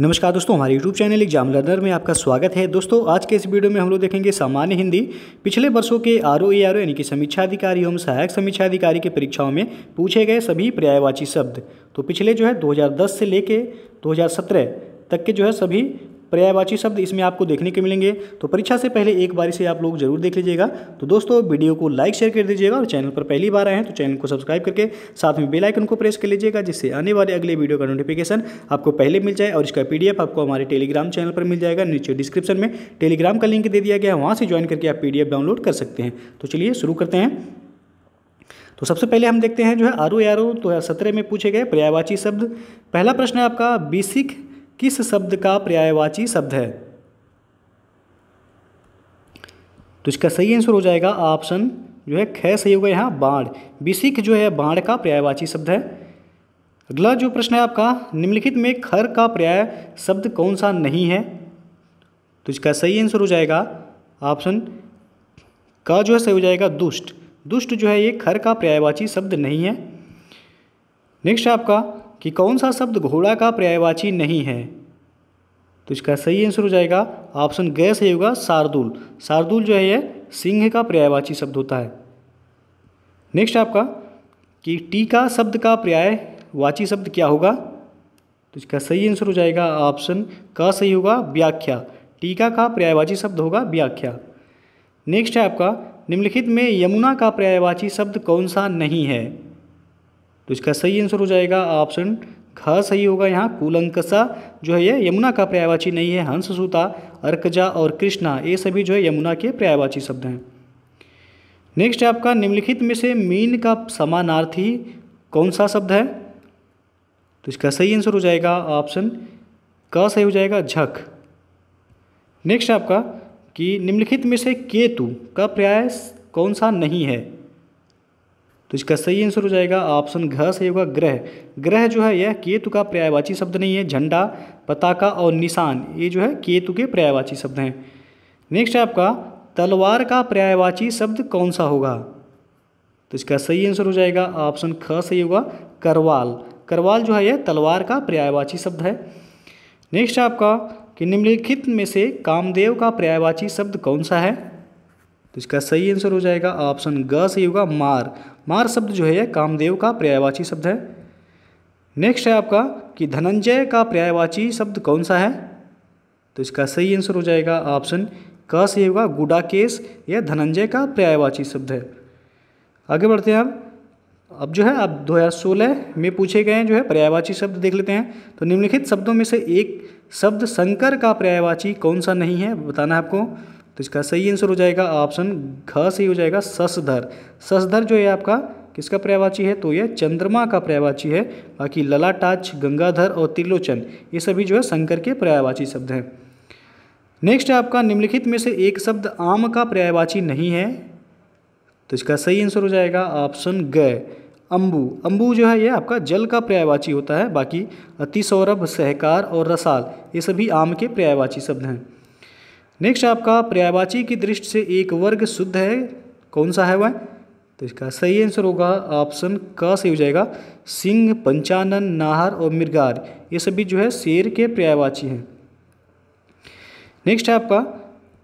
नमस्कार दोस्तों हमारे YouTube चैनल एग्जाम लर्नर में आपका स्वागत है दोस्तों आज के इस वीडियो में हम लोग देखेंगे सामान्य हिंदी पिछले वर्षों के R O A R O यानी कि समीक्षा अधिकारी एवं सहायक समीक्षा अधिकारी की परीक्षाओं में पूछे गए सभी पर्यायवाची शब्द तो पिछले जो है 2010 से लेके 2017 तक के जो है सभी पर्यायवाची शब्द इसमें आपको देखने के मिलेंगे तो परीक्षा से पहले एक बार इसे आप लोग जरूर देख लीजिएगा तो दोस्तों वीडियो को लाइक शेयर कर दीजिएगा और चैनल पर पहली बार आए हैं तो चैनल को सब्सक्राइब करके साथ में बेलाइकन को प्रेस कर लीजिएगा जिससे आने वाले अगले वीडियो का नोटिफिकेशन आपको पहले मिल जाए और इसका पीडीएफ आपको हमारे टेलीग्राम चैनल पर मिल जाएगा नीचे डिस्क्रिप्शन में टेलीग्राम का लिंक दे दिया गया है वहाँ से ज्वाइन करके आप पीडीएफ डाउनलोड कर सकते हैं तो चलिए शुरू करते हैं तो सबसे पहले हम देखते हैं जो है आरो दो तो सत्रह में पूछे गए पर्यायवाची शब्द पहला प्रश्न है आपका बेसिक किस शब्द का पर्यायवाची शब्द है तो इसका सही आंसर हो जाएगा ऑप्शन जो है खै सही होगा यहाँ बाढ़ बिसिक जो है बाढ़ का पर्यायवाची शब्द है अगला जो प्रश्न है आपका निम्नलिखित में खर का पर्याय शब्द कौन सा नहीं है तो इसका सही आंसर हो जाएगा ऑप्शन का जो है सही हो जाएगा दुष्ट दुष्ट जो है ये खर का पर्यायवाची शब्द नहीं है नेक्स्ट है आपका कि कौन सा शब्द घोड़ा का पर्यायवाची नहीं है तो इसका सही आंसर हो जाएगा ऑप्शन गय सही होगा शार्दुल शार्दुल जो है यह सिंह का पर्यायवाची शब्द होता है नेक्स्ट आपका कि टीका शब्द का पर्यायवाची शब्द क्या होगा तो इसका सही आंसर हो जाएगा ऑप्शन का सही होगा व्याख्या टीका का पर्यायवाची शब्द होगा व्याख्या नेक्स्ट है आपका निम्नलिखित में यमुना का पर्यायवाची शब्द कौन सा नहीं है तो इसका सही आंसर हो जाएगा ऑप्शन ख सही होगा यहाँ कुलंकसा जो है ये यमुना का पर्यायवाची नहीं है हंससूता अर्कजा और कृष्णा ये सभी जो है यमुना के पर्यायवाची शब्द हैं नेक्स्ट है आपका निम्नलिखित में से मीन का समानार्थी कौन सा शब्द है तो इसका सही आंसर हो जाएगा ऑप्शन क सही हो जाएगा झक नेक्स्ट आपका कि निम्नलिखित में से केतु का पर्याय कौन सा नहीं है तो इसका सही आंसर हो जाएगा ऑप्शन घ सही होगा ग्रह ग्रह जो है यह केतु का पर्यायवाची शब्द नहीं है झंडा पताका और निशान ये जो है केतु के पर्यायवाची शब्द हैं नेक्स्ट है आपका तलवार का पर्यायवाची शब्द कौन सा होगा तो इसका सही आंसर हो जाएगा ऑप्शन ख सही होगा करवाल करवाल जो है यह तलवार का पर्यायवाची शब्द है नेक्स्ट है आपका कि निम्नलिखित में से कामदेव का पर्यायवाची शब्द कौन सा है तो इसका सही आंसर हो जाएगा ऑप्शन ग सही होगा मार मार शब्द जो है कामदेव का पर्यायवाची शब्द है नेक्स्ट है आपका कि धनंजय का पर्यायवाची शब्द कौन सा है तो इसका सही आंसर हो जाएगा ऑप्शन क से होगा गुडाकेश यह धनंजय का पर्यायवाची शब्द है आगे बढ़ते हैं अब अब जो है अब 2016 में पूछे गए हैं जो है पर्यायवाची शब्द देख लेते हैं तो निम्नलिखित शब्दों में से एक शब्द शंकर का पर्यायवाची कौन सा नहीं है बताना है आपको तो इसका सही आंसर हो जाएगा ऑप्शन घ सही हो जाएगा ससधर ससधर जो है आपका किसका पर्यावाची है तो यह चंद्रमा का पर्यावाची है बाकी ललाटाच गंगाधर और त्रिलोचन ये सभी जो है शंकर के पर्यावाची शब्द हैं नेक्स्ट है आपका निम्नलिखित में से एक शब्द आम का पर्यायवाची नहीं है तो इसका सही आंसर हो जाएगा ऑप्शन ग अम्बू अम्बू जो है ये आपका जल का पर्यायवाची होता है बाकी अतिसौरभ सहकार और रसाल ये सभी आम के पर्यायवाची शब्द हैं नेक्स्ट आपका पर्यायवाची की दृष्टि से एक वर्ग शुद्ध है कौन सा है वह तो इसका सही आंसर होगा ऑप्शन क से हो जाएगा सिंह पंचानन नाहर और मिर्गार ये सभी जो है शेर के पर्यायवाची हैं नेक्स्ट है आपका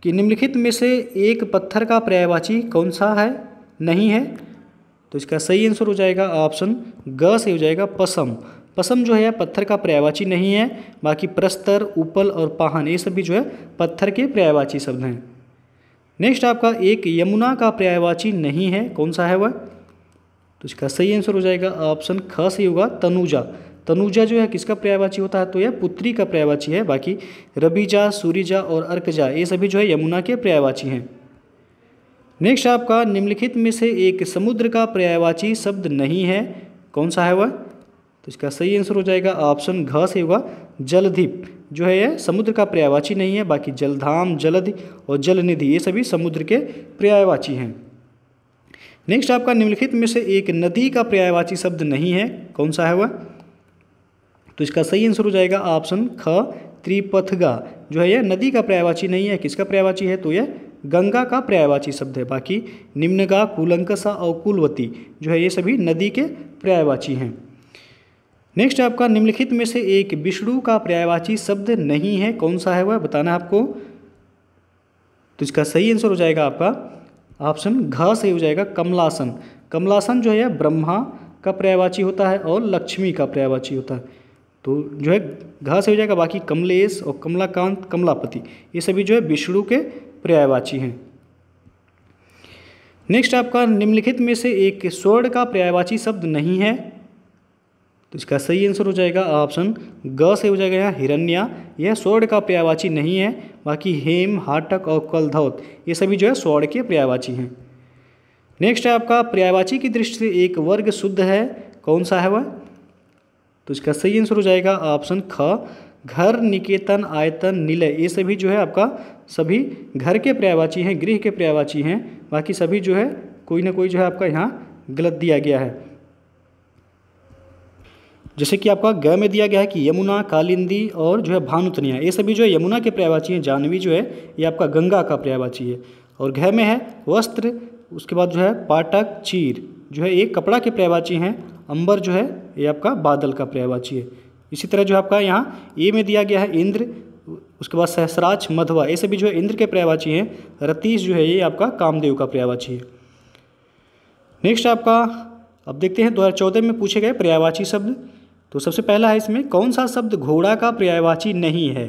कि निम्नलिखित में से एक पत्थर का पर्यायवाची कौन सा है नहीं है तो इसका सही आंसर हो जाएगा ऑप्शन ग से हो जाएगा पसम पसम जो है पत्थर का पर्यायवाची नहीं है बाकी प्रस्तर उपल और पाहन ये सभी जो है पत्थर के पर्यायवाची शब्द हैं नेक्स्ट आपका एक यमुना का पर्यायवाची नहीं है कौन सा है वह तो इसका सही आंसर हो जाएगा ऑप्शन ख सही होगा तनुजा तनुजा जो है किसका पर्यायवाची होता है तो यह पुत्री का पर्यायवाची है बाकी रबीजा सूरीजा और अर्कजा ये सभी जो है यमुना के पर्यायवाची हैं नेक्स्ट आपका निम्नलिखित में से एक समुद्र का पर्यायवाची शब्द नहीं है कौन सा है वह तो इसका सही आंसर हो जाएगा ऑप्शन घ से होगा जलधीप जो है यह समुद्र का पर्यायवाची नहीं है बाकी जलधाम जलधि और जलनिधि ये सभी समुद्र के पर्यायवाची हैं नेक्स्ट आपका निम्नलिखित में से एक नदी का पर्यायवाची शब्द नहीं है कौन सा है वह तो इसका सही आंसर हो जाएगा ऑप्शन ख त्रिपथगा जो है यह नदी का पर्यायवाची नहीं है किसका पर्यायवाची है तो यह गंगा का पर्यायवाची शब्द है बाकी निम्नगा कुलंकसा और कुलवती जो है ये सभी नदी के पर्यायवाची हैं नेक्स्ट आपका निम्नलिखित में से एक विष्णु का पर्यायवाची शब्द नहीं है कौन सा है वह बताना आपको तो इसका सही आंसर हो जाएगा आपका ऑप्शन घ सही हो जाएगा कमलासन कमलासन जो है ब्रह्मा का पर्यायवाची होता है और लक्ष्मी का पर्यायवाची होता है तो जो है घा से हो जाएगा बाकी कमलेश और कमलाकांत कमलापति ये सभी जो है विष्णु के पर्यायवाची हैं नेक्स्ट आपका निम्नलिखित में से एक स्वर्ण का पर्यायवाची शब्द नहीं है तो इसका सही आंसर हो जाएगा ऑप्शन ग से हो जाएगा यहाँ हिरण्या यह स्वर्ण का पर्यावाची नहीं है बाकी हेम हाटक और कलधौत ये सभी जो है स्वर्ण के पर्यावाची हैं नेक्स्ट है आपका पर्यावाची की दृष्टि से एक वर्ग शुद्ध है कौन सा है वह तो इसका सही आंसर हो जाएगा ऑप्शन ख घर निकेतन आयतन निलय ये सभी जो है आपका सभी घर के पर्यावाची हैं गृह के पर्यावाची हैं बाकी सभी जो है कोई ना कोई जो है आपका यहाँ गलत दिया गया है जैसे कि आपका ग में दिया गया है कि यमुना कालिंदी और जो है भानुतनिया ये सभी जो है यमुना के पर्यावाची हैं जाह्नवी जो है ये आपका गंगा का पर्यावाची है और घ में है वस्त्र उसके बाद जो है पाटक चीर जो है ये कपड़ा के पर्यावाची हैं अंबर जो है ये आपका बादल का पर्यावाची है इसी तरह जो आपका यहाँ ए में दिया गया है इंद्र उसके बाद सहसराज मधवा ये सभी जो है इंद्र के पर्यावाची हैं रतीश जो है ये आपका कामदेव का पर्यावाची है नेक्स्ट आपका अब देखते हैं 2014 में पूछे गए पर्यावाची शब्द तो सबसे पहला है इसमें कौन सा शब्द घोड़ा का पर्यायवाची नहीं है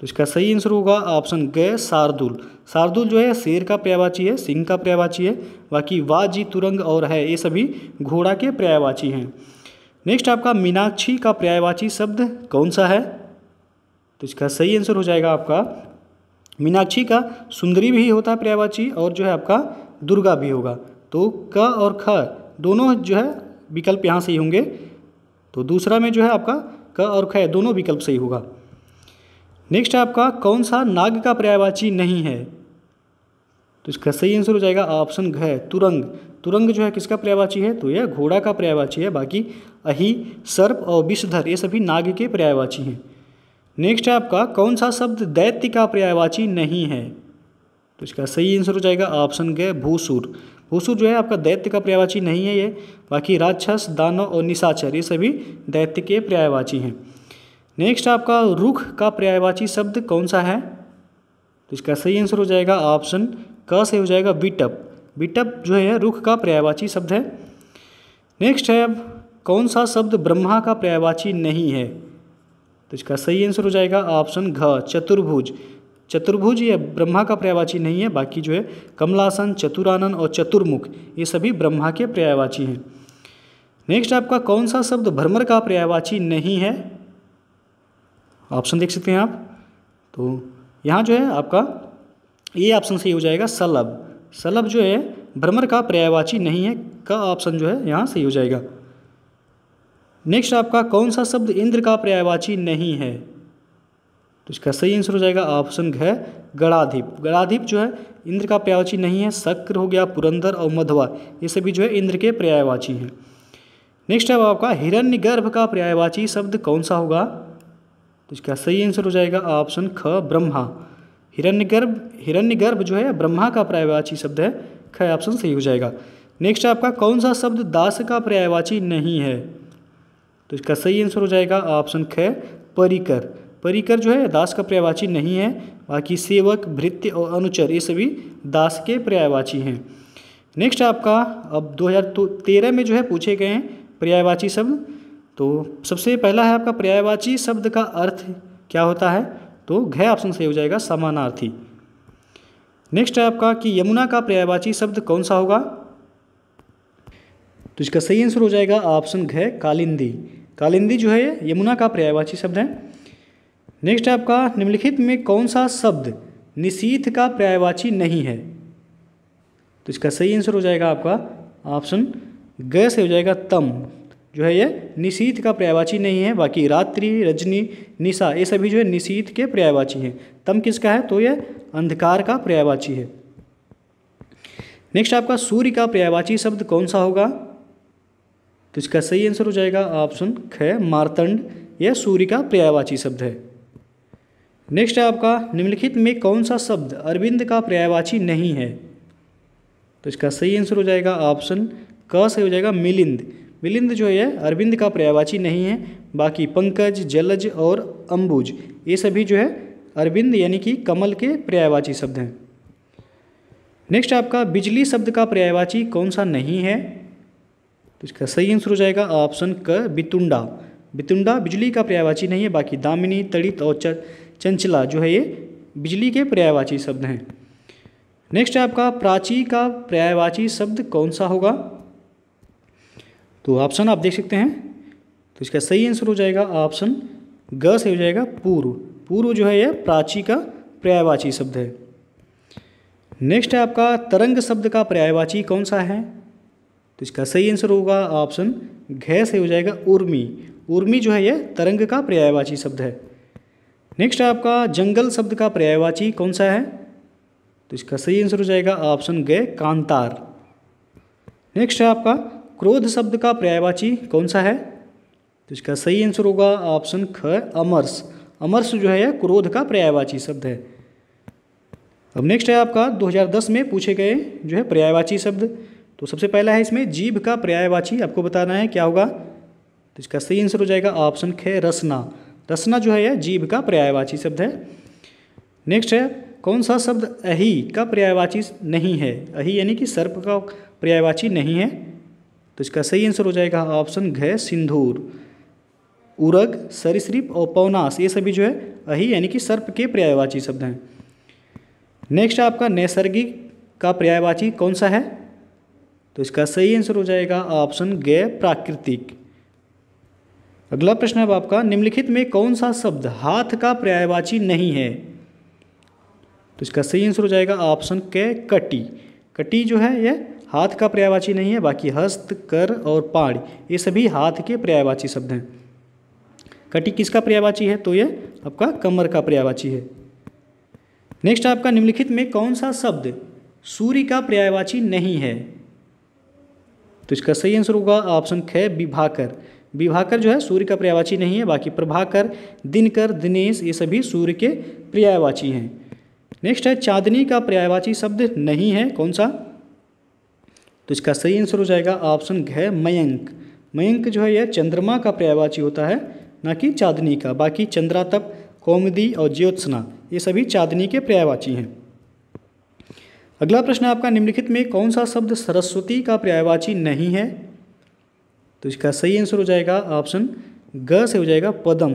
तो इसका सही आंसर होगा ऑप्शन ग शार्दुल शार्दुल जो है शेर का पर्यायवाची है सिंह का पर्यायवाची है बाकी वाजी तुरंग और है ये सभी घोड़ा के पर्यायवाची हैं नेक्स्ट आपका मीनाक्षी का पर्यायवाची शब्द कौन सा है तो इसका सही आंसर हो जाएगा आपका मीनाक्षी का सुंदरी भी होता है पर्यायवाची और जो है आपका दुर्गा भी होगा तो क और ख दोनों जो है विकल्प यहाँ से ही होंगे तो दूसरा में जो है आपका क और ख दोनों विकल्प सही होगा नेक्स्ट है आपका कौन सा नाग का पर्यायवाची नहीं है तो इसका सही आंसर हो जाएगा ऑप्शन घ तुरंग तुरंग जो है किसका पर्यायवाची है तो यह घोड़ा का पर्यायवाची है बाकी अही सर्प और विषधर ये सभी नाग के पर्यायवाची हैं नेक्स्ट है आपका कौन सा शब्द दैत्य का पर्यायवाची नहीं है तो इसका सही आंसर हो जाएगा ऑप्शन गए भूसुर वसु जो है आपका दैत्य का पर्यायवाची नहीं है ये बाकी राक्षस दानव और निशाचर ये सभी दैत्य के पर्यायवाची हैं नेक्स्ट आपका रुख का पर्यायवाची शब्द कौन सा है तो इसका सही आंसर हो जाएगा ऑप्शन क से हो जाएगा बीटअप बीटअप जो है रुख का पर्यायवाची शब्द है नेक्स्ट है अब कौन सा शब्द ब्रह्मा का पर्यायवाची नहीं है तो इसका सही आंसर हो जाएगा ऑप्शन घ चतुर्भुज चतुर्भुज या ब्रह्मा का पर्यायवाची नहीं है बाकी जो है कमलासन चतुरानन और चतुर्मुख ये सभी ब्रह्मा के पर्यायवाची हैं नेक्स्ट आपका कौन सा शब्द भ्रमर का पर्यायवाची नहीं है ऑप्शन देख सकते हैं आप तो यहाँ जो है आपका ये ऑप्शन सही हो जाएगा सलभ सलभ जो है भ्रमर का पर्यायवाची नहीं है का ऑप्शन जो है यहाँ सही हो जाएगा नेक्स्ट आपका कौन सा शब्द इंद्र का पर्यायवाची नहीं है तो इसका सही आंसर हो जाएगा ऑप्शन है गढ़ाधीप गढ़ाधीप जो है इंद्र का पर्यायवाची नहीं है शक्र हो गया पुरंदर और मधवा ये सभी जो है इंद्र के पर्यायवाची हैं नेक्स्ट है आपका हिरण्यगर्भ का पर्यायवाची शब्द कौन सा होगा तो इसका सही आंसर हो जाएगा ऑप्शन ख ब्रह्मा हिरण्यगर्भ हिरण्यगर्भ जो है ब्रह्मा का पर्यायवाची शब्द है ख ऑप्शन सही हो जाएगा नेक्स्ट आपका कौन सा शब्द दास का पर्यायवाची नहीं है तो इसका सही आंसर हो जाएगा ऑप्शन ख परिकर परिकर जो है दास का पर्यायवाची नहीं है बाकी सेवक भृत्य और अनुचर ये सभी दास के पर्यायवाची हैं नेक्स्ट आपका अब 2013 में जो है पूछे गए हैं पर्यायवाची शब्द तो सबसे पहला है आपका पर्यायवाची शब्द का अर्थ क्या होता है तो घय ऑप्शन सही हो जाएगा समानार्थी नेक्स्ट है आपका कि यमुना का पर्यायवाची शब्द कौन सा होगा तो इसका सही आंसर हो जाएगा ऑप्शन घ कालिंदी कालिंदी जो है यमुना का पर्यायवाची शब्द है नेक्स्ट आपका निम्नलिखित में कौन सा शब्द निशीथ का पर्यायवाची नहीं है तो इसका सही आंसर हो जाएगा आपका ऑप्शन गय से हो जाएगा तम जो है ये निशीत का पर्यायवाची नहीं है बाकी रात्रि रजनी निशा ये सभी जो है निशीत के पर्यायवाची हैं तम किसका है तो ये अंधकार का पर्यायवाची है नेक्स्ट आपका सूर्य का पर्यायवाची शब्द कौन सा होगा तो इसका सही आंसर हो जाएगा ऑप्शन ख मारतंड यह सूर्य का पर्यायवाची शब्द है नेक्स्ट है आपका निम्नलिखित में कौन सा शब्द अरविंद का पर्यायवाची नहीं है तो इसका सही आंसर हो जाएगा ऑप्शन क से हो जाएगा मिलिंद मिलिंद जो है अरविंद का पर्यायवाची नहीं है बाकी पंकज जलज और अंबुज ये सभी जो है अरविंद यानी कि कमल के पर्यायवाची शब्द हैं नेक्स्ट आपका बिजली शब्द का पर्यायवाची कौन सा नहीं है तो इसका सही आंसर हो जाएगा ऑप्शन क बितुंडा बितुंडा बिजली का पर्यायवाची नहीं है बाकी दामिनी तड़ित और चंचला जो है ये बिजली के पर्यायवाची शब्द हैं नेक्स्ट है आपका प्राची का पर्यायवाची शब्द कौन सा होगा तो ऑप्शन आप देख सकते हैं तो इसका सही आंसर हो जाएगा ऑप्शन ग से हो जाएगा पूर्व पूर्व जो है यह प्राची का पर्यायवाची शब्द है नेक्स्ट है आपका तरंग शब्द का पर्यायवाची कौन सा है तो इसका सही आंसर होगा ऑप्शन घ से हो जाएगा उर्मी उर्मी जो है यह तरंग का पर्यायवाची शब्द है नेक्स्ट है आपका जंगल शब्द का पर्यायवाची कौन सा है तो इसका सही आंसर हो जाएगा ऑप्शन गए कांतार नेक्स्ट है आपका क्रोध शब्द का पर्यायवाची कौन सा है तो इसका सही आंसर होगा ऑप्शन ख अमर्स अमर्स जो है क्रोध का पर्यायवाची शब्द है अब नेक्स्ट है आपका 2010 में पूछे गए जो है पर्यायवाची शब्द तो सबसे पहला है इसमें जीभ का पर्यायवाची आपको बताना है क्या होगा तो इसका सही आंसर हो जाएगा ऑप्शन ख रसना रसना जो है यह जीव का पर्यायवाची शब्द है नेक्स्ट है कौन सा शब्द अही का पर्यायवाची नहीं है अही यानी कि सर्प का पर्यायवाची नहीं है तो इसका सही आंसर हो जाएगा ऑप्शन घ सिंधूर उरग सरिश्रिप और पौनास ये सभी जो है अही यानी कि सर्प के पर्यायवाची शब्द हैं नेक्स्ट आपका नैसर्गिक का पर्यायवाची कौन सा है तो इसका सही आंसर हो जाएगा ऑप्शन ग प्राकृतिक अगला प्रश्न है आपका निम्नलिखित में कौन सा शब्द हाथ का पर्यायवाची नहीं है तो इसका सही आंसर हो जाएगा ऑप्शन के कटी कटी जो है यह हाथ का पर्यायवाची नहीं है बाकी हस्त कर और पाड़ ये सभी हाथ के पर्यायवाची शब्द हैं कटी किसका पर्यायवाची है तो यह आपका कमर का पर्यायवाची है नेक्स्ट आपका निम्नलिखित में कौन सा शब्द सूर्य का पर्यायवाची नहीं है तो इसका सही आंसर होगा ऑप्शन ख विभाकर विभाकर जो है सूर्य का पर्यायवाची नहीं है बाकी प्रभाकर दिनकर दिनेश ये सभी सूर्य के पर्यायवाची हैं नेक्स्ट है चांदनी का पर्यायवाची शब्द नहीं है कौन सा तो इसका सही आंसर हो जाएगा ऑप्शन घ मयंक मयंक जो है यह चंद्रमा का पर्यायवाची होता है ना कि चांदनी का बाकी चंद्रातप कौमदी और ज्योत्सना ये सभी चांदनी के पर्यायवाची हैं अगला प्रश्न आपका निम्नलिखित में कौन सा शब्द सरस्वती का पर्यायवाची नहीं है तो इसका सही आंसर हो जाएगा ऑप्शन ग से हो जाएगा पदम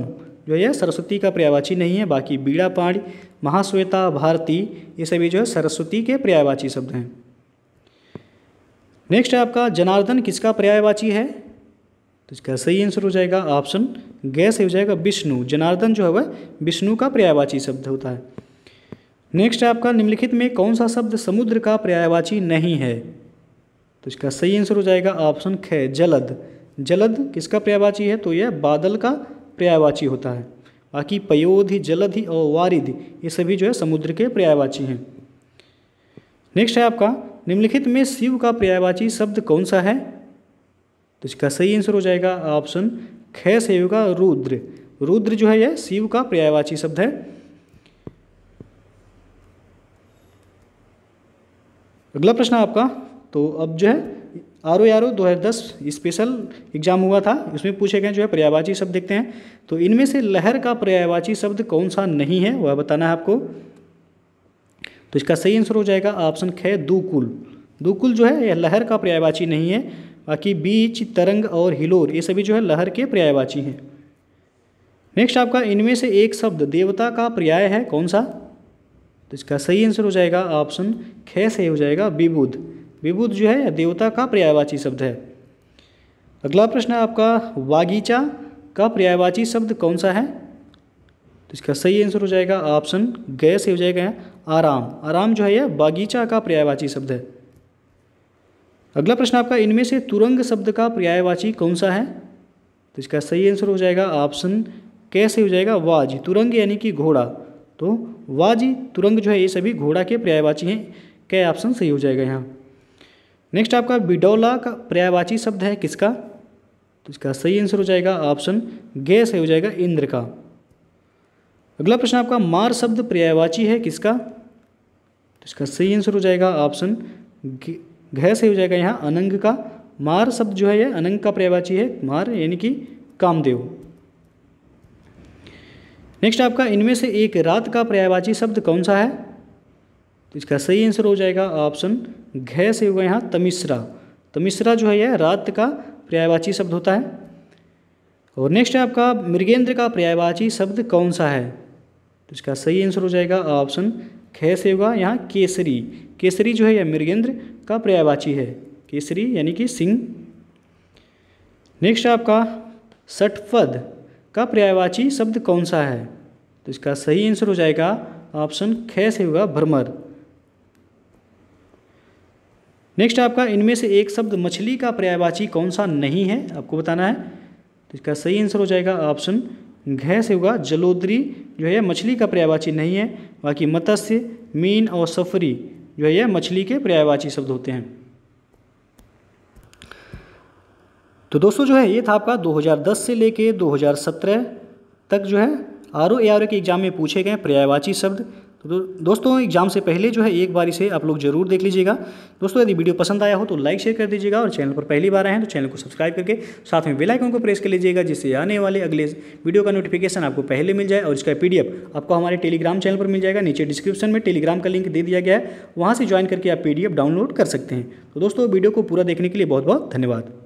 जो है सरस्वती का पर्यायवाची नहीं है बाकी बीड़ा पाणी महाश्वेता भारती ये सभी जो है सरस्वती के पर्यायवाची शब्द हैं नेक्स्ट है आपका जनार्दन किसका पर्यायवाची है तो इसका सही आंसर हो जाएगा ऑप्शन गैस हो जाएगा विष्णु जनार्दन जो है वह विष्णु का पर्यायवाची शब्द होता है नेक्स्ट है आपका निम्नलिखित में कौन सा शब्द समुद्र का पर्यायवाची नहीं है तो इसका सही आंसर हो जाएगा ऑप्शन ख जलद जलद किसका पर्यायवाची है तो यह बादल का पर्यायवाची होता है बाकी पयोधि जलधि और वारिधि ये सभी जो है समुद्र के पर्यायवाची हैं नेक्स्ट है आपका निम्नलिखित में शिव का पर्यायवाची शब्द कौन सा है तो इसका सही आंसर हो जाएगा ऑप्शन खै शिव का रुद्र रुद्र जो है यह शिव का पर्यायवाची शब्द है अगला प्रश्न आपका तो अब जो है आर ओ आर ओ दो हज़ार दस स्पेशल एग्जाम हुआ था इसमें पूछे गए जो है पर्यायवाची शब्द देखते हैं तो इनमें से लहर का पर्यायवाची शब्द कौन सा नहीं है वह बताना है आपको तो इसका सही आंसर हो जाएगा ऑप्शन ख दुकुल दुकुल जो है यह लहर का पर्यायवाची नहीं है बाकी बीच तरंग और हिलोर ये सभी जो है लहर के पर्यायवाची हैं नेक्स्ट आपका इनमें से एक शब्द देवता का पर्याय है कौन सा तो इसका सही आंसर हो जाएगा ऑप्शन ख से हो जाएगा विबुध विभुत जो है देवता का पर्यायवाची शब्द है अगला प्रश्न है आपका वागीचा का पर्यायवाची शब्द कौन सा है तो इसका सही आंसर हो जाएगा ऑप्शन गैस हो जाएगा आराम आराम जो है यह बागीचा का पर्यायवाची शब्द है अगला प्रश्न आपका इनमें से तुरंग शब्द का पर्यायवाची कौन सा है तो इसका सही आंसर हो जाएगा ऑप्शन कैसे हो जाएगा वाज तुरंग यानी कि घोड़ा तो वाज तुरंग जो है ये सभी घोड़ा के पर्यायवाची हैं क्या ऑप्शन सही हो जाएगा यहाँ नेक्स्ट आपका बिडौला का पर्यायवाची शब्द है किसका तो इसका सही आंसर हो जाएगा ऑप्शन गे सही हो जाएगा इंद्र का अगला प्रश्न आपका मार शब्द पर्यायवाची है किसका तो इसका सही आंसर हो जाएगा ऑप्शन घय सही हो जाएगा यहाँ अनंग का मार शब्द जो है यह अनंग का पर्यायवाची है मार यानी कि कामदेव नेक्स्ट आपका इनमें से एक रात का पर्यायवाची शब्द कौन सा है तो इसका सही आंसर हो जाएगा ऑप्शन घय से होगा यहाँ तमिश्रा तमिश्रा जो है यह रात का पर्यायवाची शब्द होता है और नेक्स्ट है आपका मृगेंद्र का पर्यायवाची शब्द कौन सा है तो इसका सही आंसर हो जाएगा ऑप्शन खे से होगा यहाँ केसरी केसरी जो है यह मृगेंद्र का पर्यायवाची है केसरी यानी कि सिंह नेक्स्ट आपका सठपद का पर्यायवाची शब्द कौन सा है तो इसका सही आंसर हो जाएगा ऑप्शन खे से होगा भ्रमर नेक्स्ट आपका इनमें से एक शब्द मछली का पर्यायवाची कौन सा नहीं है आपको बताना है तो इसका सही आंसर हो जाएगा ऑप्शन घय से होगा जलोदरी जो है मछली का पर्यायवाची नहीं है बाकी मत्स्य मीन और सफरी जो है यह मछली के पर्यायवाची शब्द होते हैं तो दोस्तों जो है ये था आपका 2010 से लेके 2017 तक जो है R O A R O के एग्जाम में पूछे गए पर्यायवाची शब्द तो दोस्तों एग्जाम से पहले जो है एक बार इसे आप लोग जरूर देख लीजिएगा दोस्तों यदि वीडियो पसंद आया हो तो लाइक शेयर कर दीजिएगा और चैनल पर पहली बार आए हैं तो चैनल को सब्सक्राइब करके साथ में बेलाइकन को प्रेस कर लीजिएगा जिससे आने वाले अगले वीडियो का नोटिफिकेशन आपको पहले मिल जाए और इसका पी आपको हमारे टेलीग्राम चैनल पर मिल जाएगा नीचे डिस्क्रिप्शन में टेलीग्राम का लिंक दे दिया गया है वहाँ से ज्वाइन करके आप पी डाउनलोड कर सकते हैं तो दोस्तों वीडियो को पूरा देखने के लिए बहुत बहुत धन्यवाद